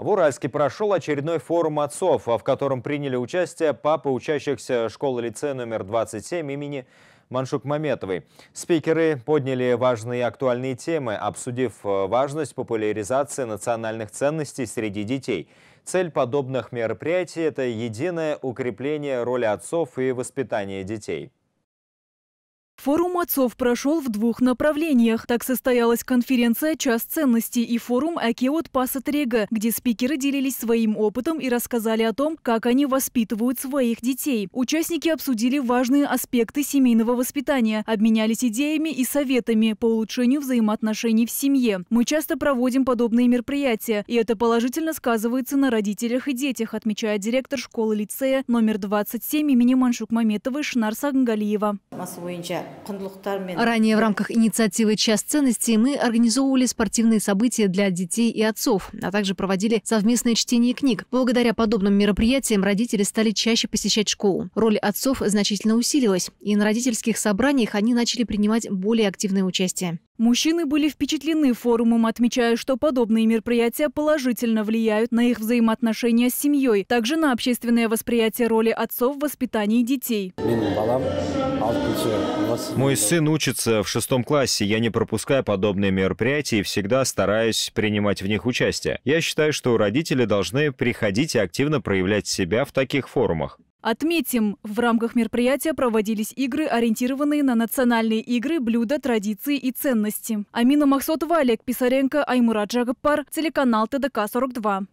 В Уральске прошел очередной форум отцов, а в котором приняли участие папы учащихся школы-лицея номер 27 имени Маншук Маметовой. Спикеры подняли важные и актуальные темы, обсудив э, важность популяризации национальных ценностей среди детей. Цель подобных мероприятий – это единое укрепление роли отцов и воспитание детей. Форум отцов прошел в двух направлениях. Так состоялась конференция «Час ценностей» и форум «Акиот Пасатрега», где спикеры делились своим опытом и рассказали о том, как они воспитывают своих детей. Участники обсудили важные аспекты семейного воспитания, обменялись идеями и советами по улучшению взаимоотношений в семье. Мы часто проводим подобные мероприятия, и это положительно сказывается на родителях и детях, отмечает директор школы-лицея номер 27 имени Маншук Маметовой Шнар Сангалиева. Ранее в рамках инициативы «Час ценностей» мы организовывали спортивные события для детей и отцов, а также проводили совместное чтение книг. Благодаря подобным мероприятиям родители стали чаще посещать школу. Роль отцов значительно усилилась, и на родительских собраниях они начали принимать более активное участие. Мужчины были впечатлены форумом, отмечая, что подобные мероприятия положительно влияют на их взаимоотношения с семьей, также на общественное восприятие роли отцов в воспитании детей. Мой сын учится в шестом классе. Я не пропускаю подобные мероприятия и всегда стараюсь принимать в них участие. Я считаю, что родители должны приходить и активно проявлять себя в таких форумах. Отметим, в рамках мероприятия проводились игры, ориентированные на национальные игры, блюда, традиции и ценности. Амина Махсотова, Олег Писаренко, Аймура Джагаппар, телеканал ТДК-42.